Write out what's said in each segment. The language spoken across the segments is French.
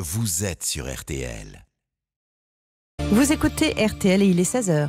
Vous êtes sur RTL. Vous écoutez RTL et il est 16h.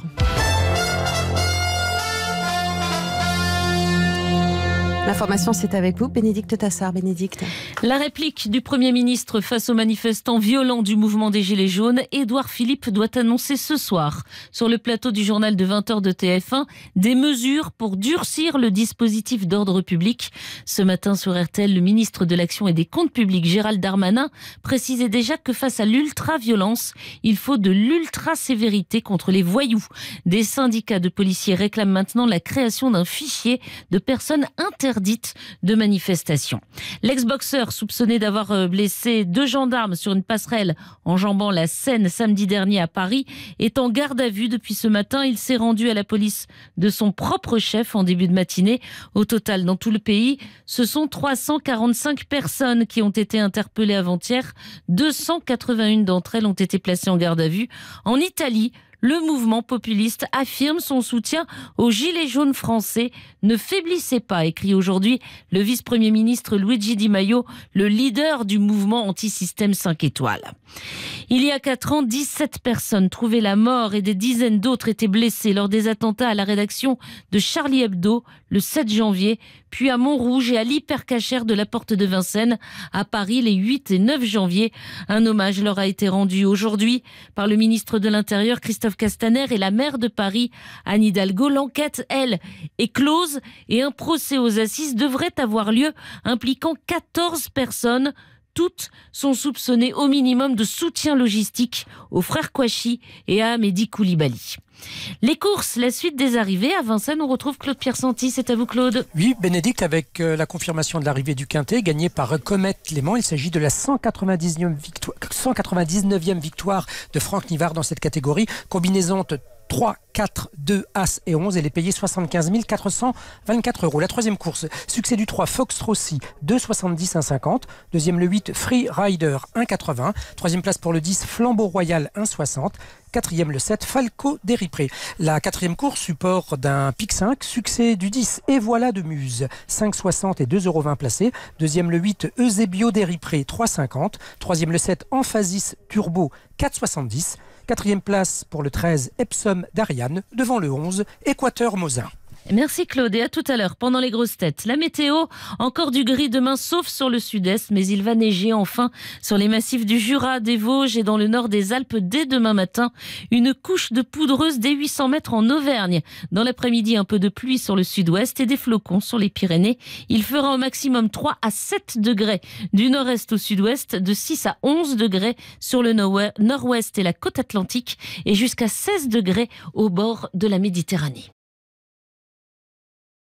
L'information, c'est avec vous, Bénédicte Tassard. Bénédicte. La réplique du Premier ministre face aux manifestants violents du mouvement des Gilets jaunes, Édouard Philippe doit annoncer ce soir, sur le plateau du journal de 20h de TF1, des mesures pour durcir le dispositif d'ordre public. Ce matin, sur RTL, le ministre de l'Action et des Comptes publics, Gérald Darmanin, précisait déjà que face à l'ultra-violence, il faut de l'ultra-sévérité contre les voyous. Des syndicats de policiers réclament maintenant la création d'un fichier de personnes interdites dite de manifestation. L'ex-boxeur soupçonné d'avoir euh, blessé deux gendarmes sur une passerelle enjambant la Seine samedi dernier à Paris est en garde à vue depuis ce matin. Il s'est rendu à la police de son propre chef en début de matinée. Au total, dans tout le pays, ce sont 345 personnes qui ont été interpellées avant-hier. 281 d'entre elles ont été placées en garde à vue. En Italie, le mouvement populiste affirme son soutien aux Gilets jaunes français. Ne faiblissez pas, écrit aujourd'hui le vice-premier ministre Luigi Di Maio, le leader du mouvement anti-système 5 étoiles. Il y a 4 ans, 17 personnes trouvaient la mort et des dizaines d'autres étaient blessées lors des attentats à la rédaction de Charlie Hebdo le 7 janvier, puis à Montrouge et à l'hypercachère de la Porte de Vincennes à Paris les 8 et 9 janvier. Un hommage leur a été rendu aujourd'hui par le ministre de l'Intérieur Christophe Castaner et la maire de Paris Anne Hidalgo. L'enquête, elle, est close et un procès aux assises devrait avoir lieu impliquant 14 personnes toutes sont soupçonnées au minimum de soutien logistique aux frères Kouachi et à Mehdi Koulibaly. Les courses, la suite des arrivées. À Vincennes, on retrouve Claude Pierre Santi. C'est à vous, Claude. Oui, Bénédicte, avec euh, la confirmation de l'arrivée du Quintet, gagné par Comet Léman. Il s'agit de la 199e victoire, 199e victoire de Franck Nivard dans cette catégorie. Combinaison 3, 4, 2, As et 11. Elle est payée 75 424 euros. La troisième course, succès du 3, Fox Rossi, 2,70, 1,50. Deuxième, le 8, Free Rider, 1,80. Troisième place pour le 10, Flambeau Royal, 1,60. Quatrième, le 7, Falco Déripré. La quatrième course, support d'un pic 5, succès du 10, et voilà de Muse, 5,60 et 2,20 euros placés. Deuxième, le 8, Eusebio Déripré, 3,50. Troisième, le 7, Emphasis Turbo, 4,70. Quatrième place pour le 13, Epsom d'Ariane, devant le 11, Équateur Mosin. Merci Claude et à tout à l'heure pendant les grosses têtes. La météo, encore du gris demain sauf sur le sud-est, mais il va neiger enfin sur les massifs du Jura, des Vosges et dans le nord des Alpes dès demain matin. Une couche de poudreuse des 800 mètres en Auvergne. Dans l'après-midi, un peu de pluie sur le sud-ouest et des flocons sur les Pyrénées. Il fera au maximum 3 à 7 degrés du nord-est au sud-ouest, de 6 à 11 degrés sur le nord-ouest et la côte atlantique et jusqu'à 16 degrés au bord de la Méditerranée.